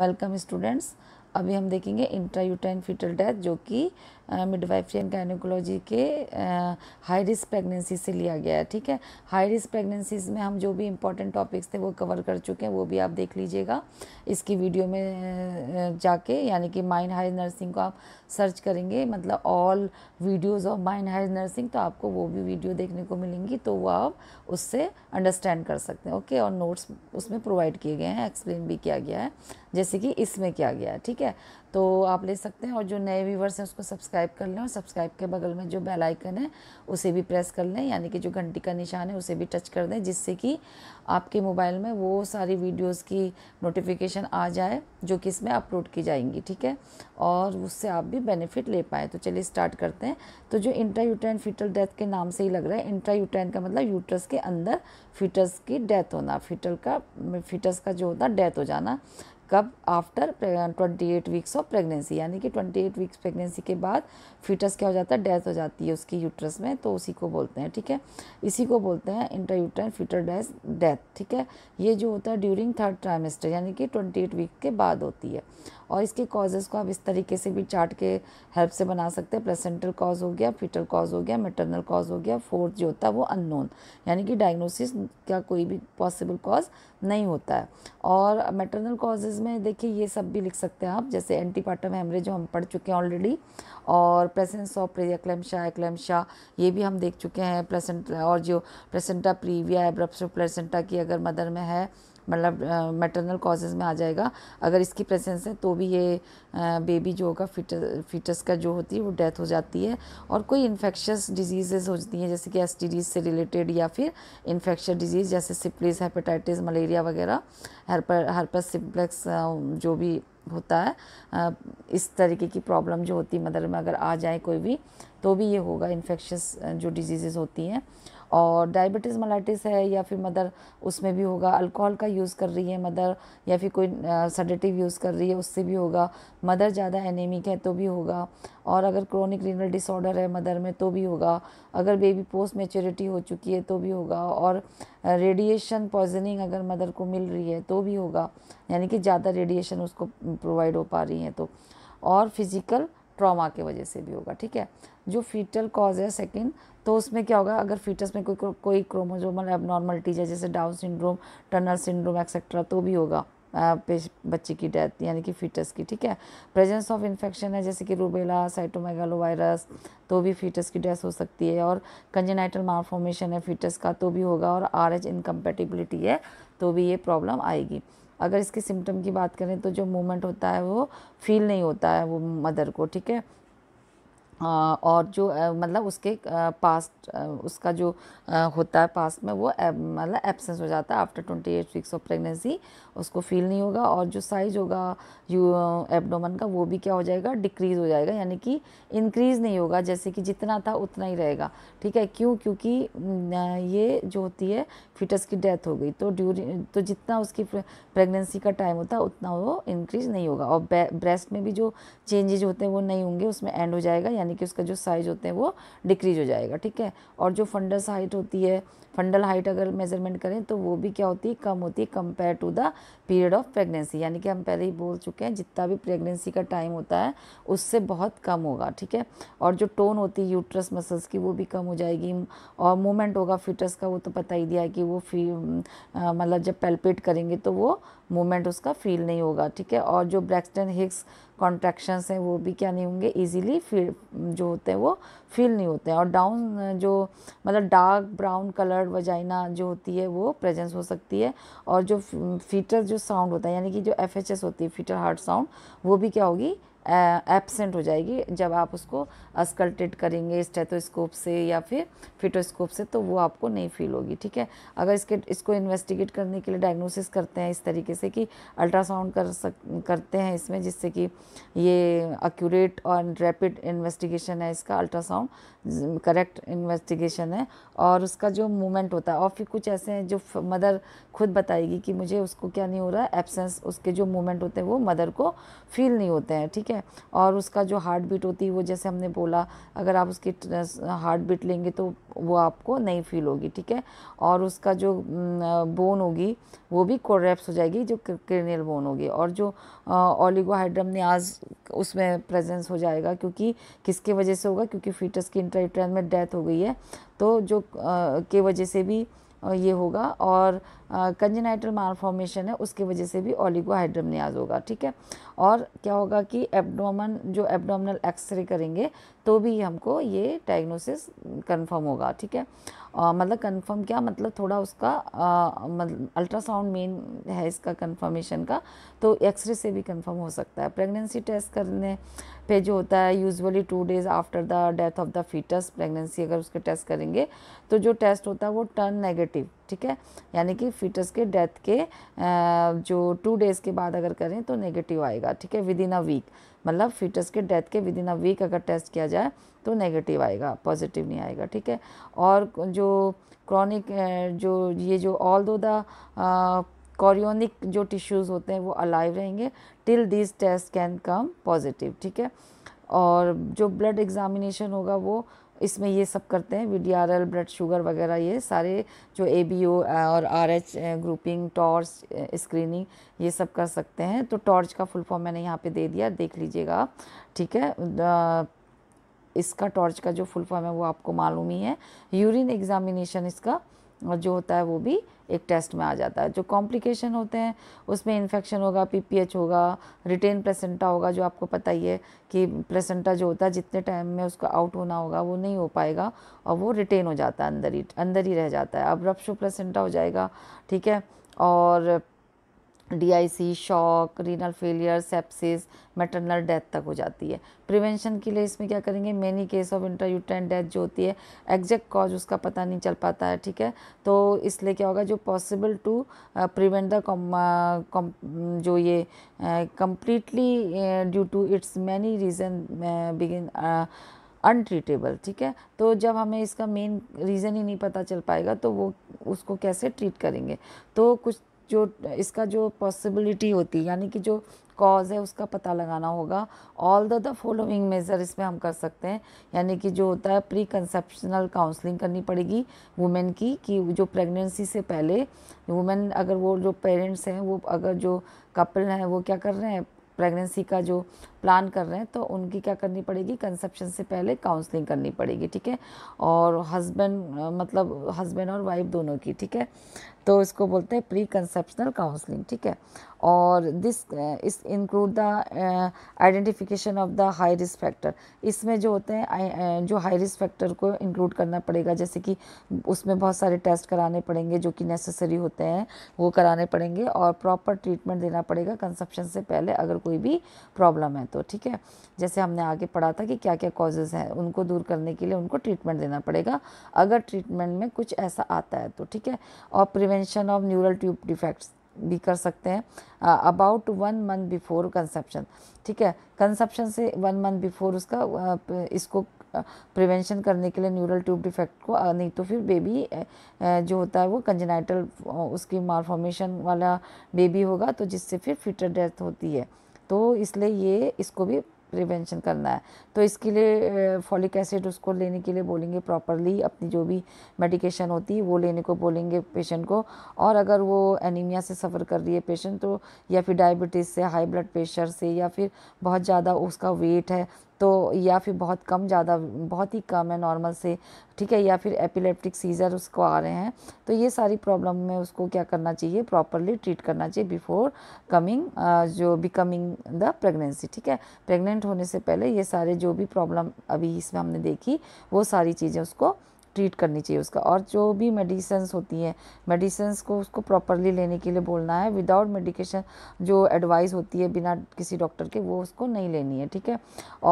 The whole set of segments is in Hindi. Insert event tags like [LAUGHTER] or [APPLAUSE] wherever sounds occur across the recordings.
वेलकम स्टूडेंट्स अभी हम देखेंगे इंट्रायूटाइन फिटल डेथ जो कि मिडवाइफ एंड गायनोकोलॉजी के हाई रिस्क प्रेगनेंसी से लिया गया है ठीक है हाई रिस्क प्रेगनेंसीज़ में हम जो भी इंपॉर्टेंट टॉपिक्स थे वो कवर कर चुके हैं वो भी आप देख लीजिएगा इसकी वीडियो में जाके यानी कि माइंड हाई नर्सिंग को आप सर्च करेंगे मतलब all videos of mind high nursing तो आपको वो भी वीडियो देखने को मिलेंगी तो वो आप उससे अंडरस्टैंड कर सकते हैं ओके और नोट्स उसमें प्रोवाइड किए गए हैं एक्सप्लेन भी किया गया है जैसे कि इसमें किया गया है ठीक है तो आप ले सकते हैं और जो नए व्यूवर्स हैं उसको सब्सक्राइब कर लें और सब्सक्राइब के बगल में जो बेल आइकन है उसे भी प्रेस कर लें यानी कि जो घंटी का निशान है उसे भी टच कर दें जिससे कि आपके मोबाइल में वो सारी वीडियोस की नोटिफिकेशन आ जाए जो कि इसमें अपलोड की जाएंगी ठीक है और उससे आप भी बेनिफिट ले पाएँ तो चलिए स्टार्ट करते हैं तो जो इंट्रायूट्राइन फिटल डेथ के नाम से ही लग रहा है इंट्रायूट्राइन का मतलब यूट्रस के अंदर फिटस की डेथ होना फिटल का फिटस का जो होता है डेथ हो जाना कब after twenty eight weeks of pregnancy यानी कि ट्वेंटी एट वीक्स प्रेगनेंसी के बाद फीटस क्या हो जाता है डेथ हो जाती है उसकी यूट्रस में तो उसी को बोलते हैं ठीक है इसी को बोलते हैं intrauterine foetal death death ठीक है ये जो होता है ड्यूरिंग थर्ड ट्राइमेस्टर यानी कि ट्वेंटी एट वीक के बाद होती है और इसके कॉजेज़ को आप इस तरीके से भी चार्ट के हेल्प से बना सकते हैं प्लेसेंटल कॉज हो गया फिटल कॉज हो गया मेटरनल कॉज हो गया फोर्थ जो होता है वो अननोन यानी कि डायग्नोसिस का कोई भी पॉसिबल कॉज नहीं होता है और मेटरनल कॉजेज़ में देखिए ये सब भी लिख सकते हैं आप जैसे एंटीपार्टम हेमरेज जो हम पढ़ चुके हैं ऑलरेडी और प्रेसेंस ऑफ प्रेक्लेमशा एक्लेमशा ये भी हम देख चुके हैं प्लेसेंट और जो प्रेसेंटा प्रीविया एब्रप्स प्लेसेंटा की अगर मदर में है मतलब मेटरनल कॉजेज़ में आ जाएगा अगर इसकी प्रेजेंस है तो भी ये बेबी जो होगा फिट फिटस का जो होती है वो डेथ हो जाती है और कोई इन्फेक्शस डिजीजेज होती हैं जैसे कि एस से रिलेटेड या फिर इन्फेक्शन डिजीज़ जैसे सिप्लिस हेपेटाइटिस मलेरिया वगैरह हरपर हरपस सिप्लेक्स जो भी होता है इस तरीके की प्रॉब्लम जो होती है मदर में अगर आ जाए कोई भी तो भी ये होगा इन्फेक्शस जो डिजीज़ होती हैं और डायबिटीज़ मलाइटिस है या फिर मदर उसमें भी होगा अल्कोहल का यूज़ कर रही है मदर या फिर कोई सडेटिव यूज़ कर रही है उससे भी होगा मदर ज़्यादा एनेमिक है तो भी होगा और अगर क्रोनिक रीनल डिसऑर्डर है मदर में तो भी होगा अगर बेबी पोस्ट मेचोरिटी हो चुकी है तो भी होगा और रेडिएशन पॉइजनिंग अगर मदर को मिल रही है तो भी होगा यानी कि ज़्यादा रेडिएशन उसको प्रोवाइड हो पा रही है तो और फिज़िकल ट्रामा की वजह से भी होगा ठीक है जो फीटल कॉज है सेकेंड तो उसमें क्या होगा अगर फीटस में कोई कोई क्रोमोजोमल एबनॉर्मलिटीज है जैसे Down syndrome Turner syndrome etcetera तो भी होगा पेश बच्चे की डेथ यानी कि फीटस की ठीक है प्रेजेंस ऑफ इन्फेक्शन है जैसे कि रूबेला साइटोमेगालो वायरस तो भी फीटस की डेथ हो सकती है और कंजेनाइटल मारफॉर्मेशन है फीटस का तो भी होगा और आर एच इनकम्पेटिबिलिटी है तो भी ये प्रॉब्लम आएगी अगर इसके सिम्टम की बात करें तो जो मूवमेंट होता है वो फील नहीं होता है वो मदर को ठीक है और जो मतलब उसके पास्ट उसका जो होता है पास्ट में वो मतलब एब्सेंस हो जाता है after twenty eight weeks of pregnancy उसको फील नहीं होगा और जो साइज होगा यू एबडोमन का वो भी क्या हो जाएगा डिक्रीज़ हो जाएगा यानी कि इंक्रीज़ नहीं होगा जैसे कि जितना था उतना ही रहेगा ठीक है क्यों क्योंकि ये जो होती है फिटस की डेथ हो गई तो ड्यूरिंग तो जितना उसकी प्रेगनेंसी का टाइम होता है उतना वो इंक्रीज़ नहीं होगा और ब्रेस्ट में भी जो चेंजेज होते हैं वो नहीं होंगे उसमें एंड हो जाएगा यानी यानी कि उसका जो साइज होते हैं वो डिक्रीज हो जाएगा ठीक है और जो फंडस हाइट होती है फंडल हाइट अगर मेजरमेंट करें तो वो भी क्या होती है कम होती है compare to the period of pregnancy यानी कि हम पहले ही बोल चुके हैं जितना भी प्रेगनेंसी का टाइम होता है उससे बहुत कम होगा ठीक है और जो टोन होती है यूट्रस मसल्स की वो भी कम हो जाएगी और मूवमेंट होगा फिटस का वो तो पता ही दिया है कि वो फी मतलब जब पेल्पेट करेंगे तो वो मूवमेंट उसका फील नहीं होगा ठीक है और जो ब्रैक्सटन हिक्स कॉन्ट्रैक्शंस हैं वो भी क्या नहीं होंगे ईजिली फील जो होते हैं वो फील नहीं होते हैं और डाउन जो मतलब dark brown colour third vagina जो होती है वो प्रेजेंस हो सकती है और जो फीटर जो साउंड होता है यानी कि जो एफ होती है फीटर हार्ट साउंड वो भी क्या होगी एबसेंट हो जाएगी जब आप उसको अस्कल्टेट करेंगे स्टेथोस्कोप से या फिर फिटोस्कोप से तो वो आपको नहीं फील होगी ठीक है अगर इसके इसको इन्वेस्टिगेट करने के लिए डायग्नोसिस करते हैं इस तरीके से कि अल्ट्रासाउंड कर सक करते हैं इसमें जिससे कि ये एक्यूरेट और रैपिड इन्वेस्टिगेशन है इसका अल्ट्रासाउंड करेक्ट इन्वेस्टिगेशन है और उसका जो मूवमेंट होता है और फिर कुछ ऐसे हैं जो मदर खुद बताएगी कि मुझे उसको क्या नहीं हो रहा है एब्सेंस उसके जो मूवमेंट होते हैं वो मदर को फील नहीं होते हैं ठीक है और उसका जो हार्ट बीट होती है वो जैसे हमने बोला अगर आप उसकी हार्ट बीट लेंगे तो वो आपको नहीं फील होगी ठीक है और उसका जो बोन होगी वो भी कोरेप्स हो जाएगी जो क्रिनियल बोन होगी और जो ओलिगोहाइड्रम न्याज उसमें प्रेजेंस हो जाएगा क्योंकि किसके वजह से होगा क्योंकि फीटस की ट्रेन में डेथ हो गई है तो जो के वजह से भी ये होगा और कंजनाइटल मार फॉर्मेशन है उसकी वजह से भी ओलिगोहाइड्रम न्याज होगा ठीक है और क्या होगा कि एबडोमन जो एबडोमिनल एक्सरे करेंगे तो भी हमको ये डायग्नोसिस कंफर्म होगा ठीक है मतलब कंफर्म क्या मतलब थोड़ा उसका मतलब अल्ट्रासाउंड मेन है इसका कंफर्मेशन का तो एक्सरे से भी कंफर्म हो सकता है प्रेगनेंसी टेस्ट करने पे जो होता है usually two days after the death of the foetus pregnancy अगर उसके टेस्ट करेंगे तो जो टेस्ट होता है वो टर्न नेगेटिव ठीक है यानी कि फीटस के डेथ के जो टू डेज़ के बाद अगर करें तो नेगेटिव आएगा ठीक है विद इन अ वीक मतलब फीटस के डेथ के विद इन अ वीक अगर टेस्ट किया जाए तो नेगेटिव आएगा पॉजिटिव नहीं आएगा ठीक है और जो क्रॉनिक जो ये जो ऑल दो द कॉरियोनिक जो टिश्यूज़ होते हैं वो अलाइव रहेंगे till this test can come positive ठीक है और जो ब्लड एग्जामिनेशन होगा वो इसमें ये सब करते हैं V D R L blood sugar वगैरह ये सारे जो ए बी ओ और R H grouping TORCH screening ये सब कर सकते हैं तो टॉर्च का फुल फॉर्म मैंने यहाँ पे दे दिया देख लीजिएगा ठीक है इसका टॉर्च का जो फुल फॉर्म है वो आपको मालूम ही है यूरिन एग्जामिनेशन इसका और जो होता है वो भी एक टेस्ट में आ जाता है जो कॉम्प्लिकेशन होते हैं उसमें इन्फेक्शन होगा पीपीएच होगा रिटेन प्लेसेंटा होगा जो आपको पता ही है कि प्लेसेंटा जो होता है जितने टाइम में उसका आउट होना होगा वो नहीं हो पाएगा और वो रिटेन हो जाता है अंदर ही अंदर ही रह जाता है अब रप्शो प्लेसेंटा हो जाएगा ठीक है और DIC shock renal failure sepsis maternal death तक हो जाती है प्रिवेंशन के लिए इसमें क्या करेंगे many case of intrauterine death जो होती है एग्जैक्ट कॉज उसका पता नहीं चल पाता है ठीक है तो इसलिए क्या होगा जो पॉसिबल टू प्रिवेंट द जो ये completely due to its many reason बिगिन अनट्रीटेबल ठीक है तो जब हमें इसका मेन रीज़न ही नहीं पता चल पाएगा तो वो उसको कैसे ट्रीट करेंगे तो कुछ जो इसका जो पॉसिबिलिटी होती है यानी कि जो कॉज है उसका पता लगाना होगा all the the following measure इसमें हम कर सकते हैं यानी कि जो होता है प्री कंसेप्शनल काउंसलिंग करनी पड़ेगी वुमेन की कि जो प्रेगनेंसी से पहले वुमेन अगर वो जो पेरेंट्स हैं वो अगर जो कपल हैं वो क्या कर रहे हैं प्रेगनेंसी का जो प्लान कर रहे हैं तो उनकी क्या करनी पड़ेगी कंसेप्शन से पहले काउंसलिंग करनी पड़ेगी ठीक है और हस्बैंड मतलब हस्बैंड और वाइफ दोनों की ठीक है तो इसको बोलते हैं प्री कंसेप्शनल काउंसलिंग ठीक है और this uh, is include the identification of the high risk factor इसमें जो होते हैं uh, जो हाई रिस्क फैक्टर को इंक्लूड करना पड़ेगा जैसे कि उसमें बहुत सारे टेस्ट कराने पड़ेंगे जो कि नेसेसरी होते हैं वो कराने पड़ेंगे और प्रॉपर ट्रीटमेंट देना पड़ेगा कंसेप्शन से पहले अगर कोई भी प्रॉब्लम है तो ठीक है जैसे हमने आगे पढ़ा था कि क्या क्या कॉजेज़ हैं उनको दूर करने के लिए उनको ट्रीटमेंट देना पड़ेगा अगर ट्रीटमेंट में कुछ ऐसा आता है तो ठीक है और prevention of neural tube defects भी कर सकते हैं about one month before conception ठीक है कंसेप्शन से वन मंथ बिफोर उसका uh, इसको प्रिवेंशन uh, करने के लिए न्यूरल ट्यूब डिफेक्ट को uh, नहीं तो फिर बेबी uh, जो होता है वो कंजनाइटल उसकी मालफॉर्मेशन वाला बेबी होगा तो जिससे फिर फिटर डेथ होती है तो इसलिए ये इसको भी प्रिवेंशन करना है तो इसके लिए फॉलिक एसिड उसको लेने के लिए बोलेंगे प्रॉपरली अपनी जो भी मेडिकेशन होती है वो लेने को बोलेंगे पेशेंट को और अगर वो एनीमिया से सफ़र कर रही है पेशेंट तो या फिर डायबिटीज़ से हाई ब्लड प्रेशर से या फिर बहुत ज़्यादा उसका वेट है तो या फिर बहुत कम ज़्यादा बहुत ही कम है नॉर्मल से ठीक है या फिर एपिलेप्टिक सीज़र उसको आ रहे हैं तो ये सारी प्रॉब्लम में उसको क्या करना चाहिए प्रॉपरली ट्रीट करना चाहिए बिफोर कमिंग जो बिकमिंग द प्रेगनेंसी ठीक है प्रेग्नेंट होने से पहले ये सारे जो भी प्रॉब्लम अभी इसमें हमने देखी वो सारी चीज़ें उसको ट्रीट करनी चाहिए उसका और जो भी मेडिसन्स होती हैं मेडिसन्स को उसको प्रॉपरली लेने के लिए बोलना है विदाउट मेडिकेशन जो एडवाइस होती है बिना किसी डॉक्टर के वो उसको नहीं लेनी है ठीक है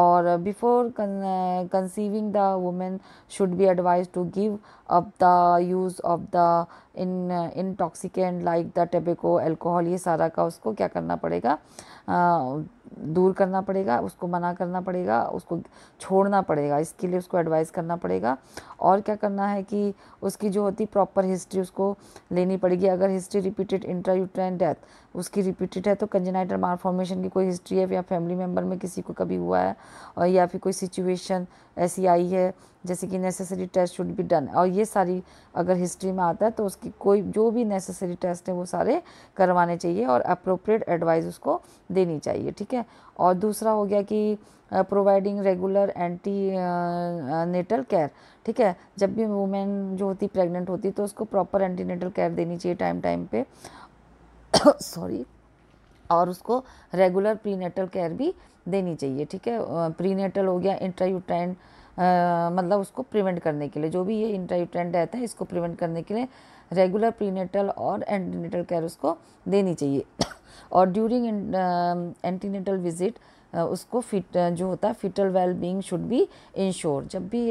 और before conceiving the women should be advise to give up the use of the in intoxicant like the tobacco alcohol ये सारा का उसको क्या करना पड़ेगा दूर करना पड़ेगा उसको मना करना पड़ेगा उसको छोड़ना पड़ेगा इसके लिए उसको एडवाइस करना पड़ेगा और क्या करना है कि उसकी जो होती प्रॉपर हिस्ट्री उसको लेनी पड़ेगी अगर हिस्ट्री रिपीटेड इंट्रा डेथ उसकी रिपीटेड है तो कंजनाइटर मालफॉर्मेशन की कोई हिस्ट्री है या फैमिली मेम्बर में किसी को कभी हुआ है और या फिर कोई सिचुएशन ऐसी आई है जैसे कि necessary test should be done और ये सारी अगर हिस्ट्री में आता है तो उसकी कोई जो भी नेसेसरी टेस्ट है वो सारे करवाने चाहिए और अप्रोप्रिएट एडवाइस उसको देनी चाहिए ठीक है है और दूसरा हो गया कि providing regular antenatal care ठीक है जब भी वुमेन जो होती प्रेग्नेंट होती तो उसको प्रॉपर एंटी नेटल केयर देनी चाहिए टाइम टाइम पे सॉरी [COUGHS] और उसको रेगुलर प्री नेटल केयर भी देनी चाहिए ठीक है प्री नेटल हो गया इंट्रायूट्राइन मतलब उसको प्रिवेंट करने के लिए जो भी ये इंट्रायूट्राइन रहता है इसको प्रिवेंट करने के लिए रेगुलर प्रीनेटल और एंटीनेटल केयर उसको देनी चाहिए और ड्यूरिंग एंटीनेटल विजिट उसको फिट uh, जो होता है foetal well being should be ensure जब भी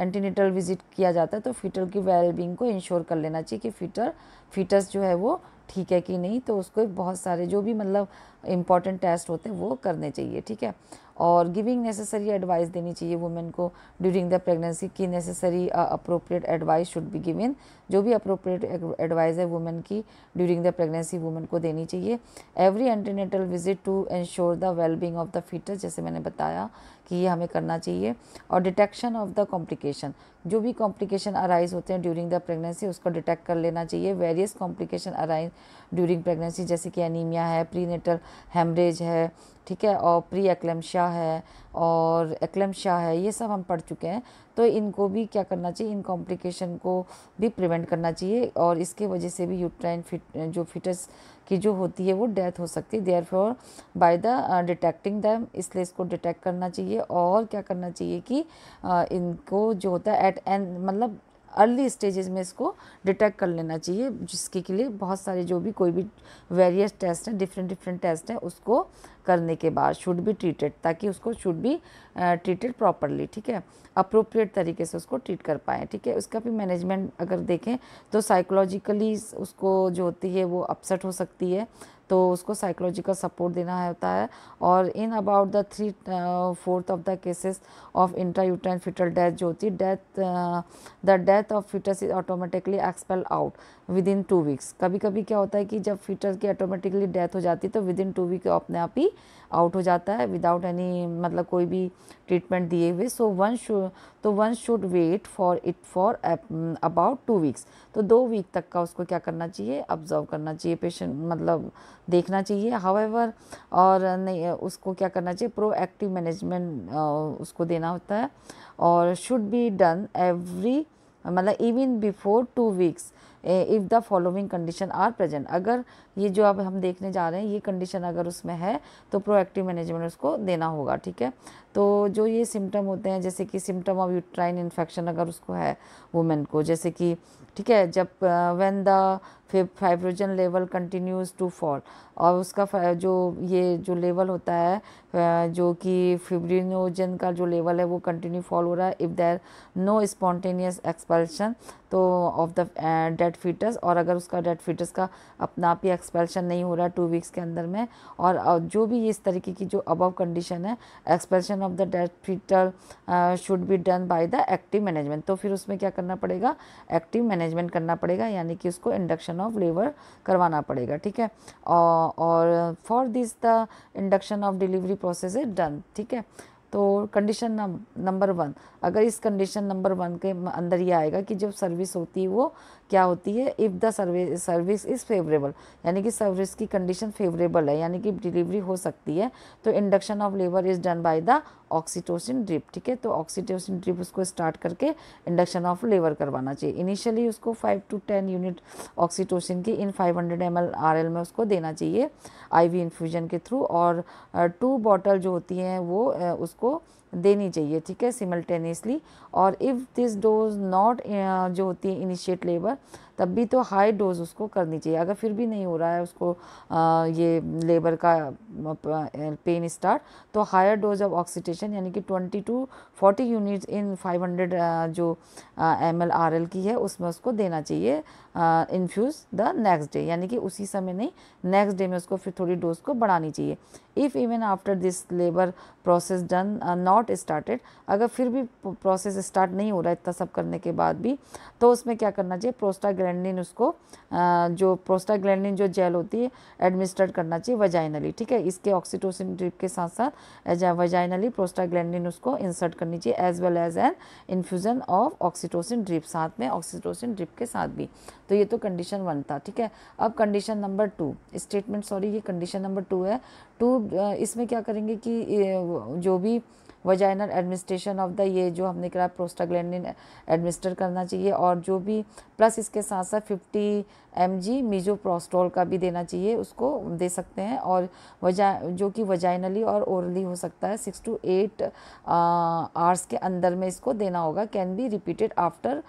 एंटीनेटल विजिट किया जाता है तो फिटल की वेल बींग को इंश्योर कर लेना चाहिए कि फिटर फिटस जो है वो ठीक है कि नहीं तो उसको बहुत सारे जो भी मतलब इम्पॉर्टेंट टेस्ट होते हैं वो करने चाहिए ठीक है और गिविंग नेसेसरी एडवाइस देनी चाहिए वुमेन को ड्यूरिंग द प्रेगनेंसी की necessary appropriate advice should be given जो भी अप्रोप्रिएट एडवाइस है वुमेन की ड्यूरिंग द प्रेगनेंसी वुमेन को देनी चाहिए every antenatal visit to ensure the wellbeing of the foetus जैसे मैंने बताया कि ये हमें करना चाहिए और डिटेक्शन ऑफ द कॉम्प्लिकेशन जो भी कॉम्प्लिकेशन अराइज होते हैं ड्यूरिंग द प्रेगनेंसी उसको डिटेक्ट कर लेना चाहिए various complication arise during pregnancy जैसे कि एनीमिया है प्री नेटल हेमरेज है ठीक है और प्री एक्लेम्शिया है और एक्लम शाह है ये सब हम पढ़ चुके हैं तो इनको भी क्या करना चाहिए इन कॉम्प्लिकेशन को भी प्रिवेंट करना चाहिए और इसके वजह से भी यूट्राइन फिट जो फिटस की जो होती है वो डेथ हो सकती है therefore by the detecting them इसलिए इसको डिटेक्ट करना चाहिए और क्या करना चाहिए कि uh, इनको जो होता है एट एन मतलब अर्ली स्टेजेस में इसको डिटेक्ट कर लेना चाहिए जिसके के लिए बहुत सारे जो भी कोई भी वेरियस टेस्ट हैं डिफरेंट डिफरेंट टेस्ट हैं उसको करने के बाद शुड बी ट्रीटेड ताकि उसको शुड बी ट्रीटेड प्रॉपरली ठीक है अप्रोप्रिएट तरीके से उसको ट्रीट कर पाएँ ठीक है उसका भी मैनेजमेंट अगर देखें तो साइकोलॉजिकली उसको जो होती है वो अपसेट हो सकती है तो उसको साइकोलॉजिकल सपोर्ट देना होता है और in about the three fourth of the cases of intrauterine foetal death जो होती है death the death of foetus is automatically expel out within two weeks कभी कभी क्या होता है कि जब फिटस की ऑटोमेटिकली डेथ हो जाती है तो विद इन टू वीक अपने आप ही आउट हो जाता है विदाउट एनी मतलब कोई भी ट्रीटमेंट दिए हुए सो वन शु तो one should wait for it for about two weeks तो दो वीक तक का उसको क्या करना चाहिए ऑब्जर्व करना चाहिए पेशेंट मतलब देखना चाहिए हावेवर और नहीं उसको क्या करना चाहिए प्रोएक्टिव मैनेजमेंट उसको देना होता है और शुड बी डन एवरी मतलब even before two weeks if the following condition are present अगर ये जो अब हम देखने जा रहे हैं ये कंडीशन अगर उसमें है तो प्रोएक्टिव मैनेजमेंट उसको देना होगा ठीक है तो जो ये सिम्टम होते हैं जैसे कि सिम्टम ऑफ यूट्राइन इन्फेक्शन अगर उसको है वुमेन को जैसे कि ठीक है जब when the fibrinogen level continues to fall और उसका जो ये जो लेवल होता है जो कि फिब्रिनोजन का जो लेवल है वो कंटिन्यू फॉल हो रहा है if there no spontaneous expulsion तो ऑफ द डेड फीटस और अगर उसका डेड फीटस का अपना आप ही एक्सपेल्शन नहीं हो रहा है टू वीक्स के अंदर में और जो भी इस तरीके की जो अबव कंडीशन है expulsion of the death foetal should be done by the active management तो फिर उसमें क्या करना पड़ेगा एक्टिव मैनेजमेंट करना पड़ेगा यानी कि उसको इंडक्शन ऑफ लेबर करवाना पड़ेगा ठीक है और for this the induction of delivery process is done ठीक है तो कंडीशन नंबर वन अगर इस कंडीशन नंबर वन के अंदर ये आएगा कि जब सर्विस होती है वो क्या होती है if the cervix cervix is favourable यानी कि सर्विस की कंडीशन फेवरेबल है यानी कि डिलीवरी हो सकती है तो induction of labour is done by the oxytocin drip ठीक है तो ऑक्सीटोसिन ड्रिप उसको स्टार्ट करके इंडक्शन ऑफ लेबर करवाना चाहिए इनिशियली उसको five to ten unit oxytocin की in five hundred M L R L में उसको देना चाहिए आई वी इन्फ्यूजन के थ्रू और टू बॉटल जो होती हैं वो उसको देनी चाहिए ठीक है सिमल्टेनियसली और इफ़ दिस डोज नॉट जो होती है इनिशिएट लेबर तब भी तो हाई डोज उसको करनी चाहिए अगर फिर भी नहीं हो रहा है उसको आ, ये लेबर का पेन स्टार्ट तो हायर डोज ऑफ ऑक्सीटेशन यानी कि twenty to forty units in five hundred जो एम एल आर एल की है उसमें उसको देना चाहिए इन्फ्यूज़ द नेक्स्ट डे यानी कि उसी समय नहीं नेक्स्ट डे में उसको फिर थोड़ी डोज को बढ़ानी चाहिए if even after this labour process done not started अगर फिर भी प्रोसेस स्टार्ट नहीं हो रहा है इतना सब करने के बाद भी तो उसमें क्या करना चाहिए प्रोस्टाग्रे प्रोस्टाग्लैंडिन उसको जो प्रोस्टाग्लैंडिन जो जेल होती है एडमिनिस्टर्ड करना चाहिए वजाइनली ठीक है इसके ऑक्सीटोसिन ड्रिप के साथ साथ एज ए वजाइनली प्रोस्टाग्लैंडिन उसको इंसर्ट करनी चाहिए as well as an infusion of oxytocin drip साथ में ऑक्सीटोसिन ड्रिप के साथ भी तो ये तो कंडीशन वन था ठीक है अब condition number two statement sorry ये कंडीशन नंबर टू है टू इसमें क्या करेंगे कि जो भी वजाइनल एडमिनिस्ट्रेशन ऑफ द ये जो हमने कहा प्रोस्टाग्लैंडिन एडमिनिस्टर करना चाहिए और जो भी प्लस इसके साथ साथ फिफ्टी एम जी मीजोप्रोस्टोल का भी देना चाहिए उसको दे सकते हैं और वजा जो कि वजाइनली और ओरली हो सकता है सिक्स टू एट आवर्स के अंदर में इसको देना होगा can be repeated after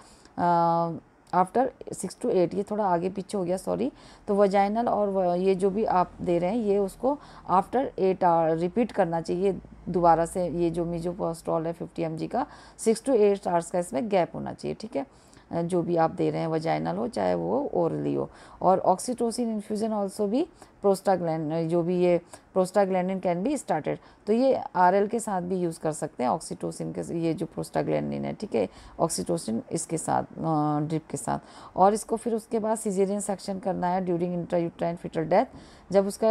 after six to eight ये थोड़ा आगे पीछे हो गया सॉरी तो वजाइनल और ये जो भी आप दे रहे हैं ये उसको आफ्टर एट आवर रिपीट करना चाहिए दोबारा से ये जो मिजोपोस्टॉल है फिफ्टी एम का सिक्स टू एट आवर्स का इसमें गैप होना चाहिए ठीक है जो भी आप दे रहे हैं वजाइनल हो चाहे वो ओरली हो और ऑक्सीटोसिन इन्फ्यूज़न ऑल्सो भी प्रोस्टाग्लैंड uh, जो भी ये प्रोस्टाग्लैंडिन कैन बी स्टार्टेड तो ये आर के साथ भी यूज़ कर सकते हैं ऑक्सीटोसिन के ये जो प्रोस्टाग्लैंडिन है ठीक है ऑक्सीटोसिन इसके साथ ड्रिप के साथ और इसको फिर उसके बाद सीजेरियन सेक्शन करना है ड्यूरिंग इंट्रायूट्राइन फिटल डेथ जब उसका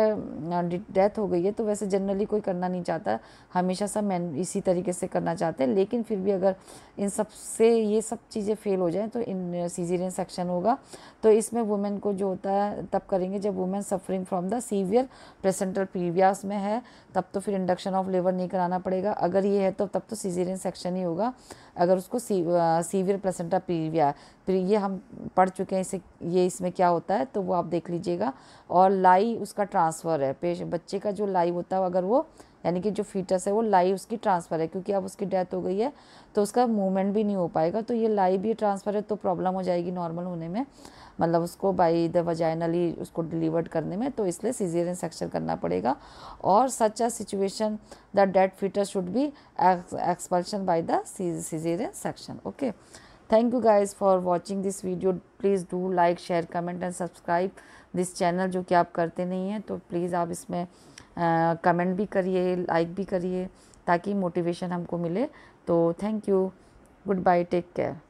डेथ हो गई है तो वैसे जनरली कोई करना नहीं चाहता हमेशा सब मैन इसी तरीके से करना चाहते हैं लेकिन फिर भी अगर इन सब से ये सब चीज़ें फेल हो जाएँ तो इन सीजेरियन सेक्शन होगा तो इसमें वुमेन को जो होता है तब करेंगे जब women suffering from from the severe placental previa में है तब तो फिर इंडक्शन ऑफ लेबर नहीं कराना पड़ेगा अगर ये है तो तब तो सीजेरियन सेक्शन ही होगा अगर उसको सीवियर प्लेसेंटा पीविया फिर ये हम पढ़ चुके हैं इसे ये इसमें क्या होता है तो वो आप देख लीजिएगा और लाई उसका ट्रांसफ़र है पेश बच्चे का जो लाई होता है अगर वो यानी कि जो फीटस है वो लाइव उसकी ट्रांसफ़र है क्योंकि अब उसकी डेथ हो गई है तो उसका मूवमेंट भी नहीं हो पाएगा तो ये लाइव भी ट्रांसफ़र है तो प्रॉब्लम हो जाएगी नॉर्मल होने में मतलब उसको बाई द वजाइनली उसको डिलीवर्ड करने में तो इसलिए सीजियर सेक्शन करना पड़ेगा और such a situation the dead foetus should be expulsion by the caesarean section okay thank you guys for watching this video please do like share comment and subscribe this channel जो कि आप करते नहीं हैं तो प्लीज़ आप इसमें कमेंट भी करिए लाइक भी करिए ताकि मोटिवेशन हमको मिले तो thank you goodbye take care